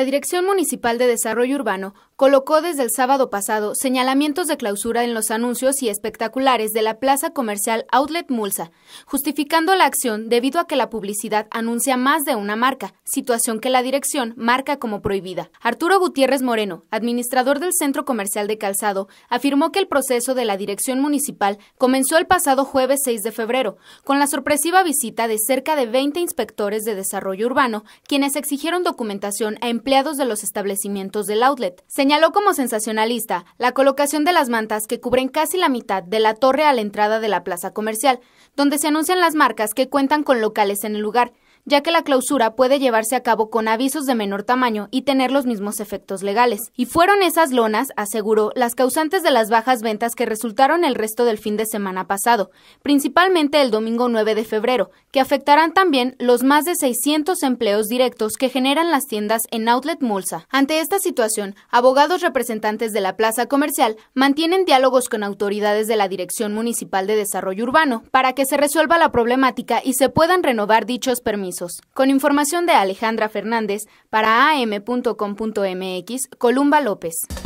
La Dirección Municipal de Desarrollo Urbano colocó desde el sábado pasado señalamientos de clausura en los anuncios y espectaculares de la plaza comercial Outlet Mulsa, justificando la acción debido a que la publicidad anuncia más de una marca, situación que la dirección marca como prohibida. Arturo Gutiérrez Moreno, administrador del Centro Comercial de Calzado, afirmó que el proceso de la Dirección Municipal comenzó el pasado jueves 6 de febrero, con la sorpresiva visita de cerca de 20 inspectores de desarrollo urbano, quienes exigieron documentación a de los establecimientos del outlet. Señaló como sensacionalista la colocación de las mantas que cubren casi la mitad de la torre a la entrada de la plaza comercial, donde se anuncian las marcas que cuentan con locales en el lugar, ya que la clausura puede llevarse a cabo con avisos de menor tamaño y tener los mismos efectos legales. Y fueron esas lonas, aseguró, las causantes de las bajas ventas que resultaron el resto del fin de semana pasado, principalmente el domingo 9 de febrero, que afectarán también los más de 600 empleos directos que generan las tiendas en Outlet Mulsa. Ante esta situación, abogados representantes de la plaza comercial mantienen diálogos con autoridades de la Dirección Municipal de Desarrollo Urbano para que se resuelva la problemática y se puedan renovar dichos permisos. Con información de Alejandra Fernández para am.com.mx, Columba López.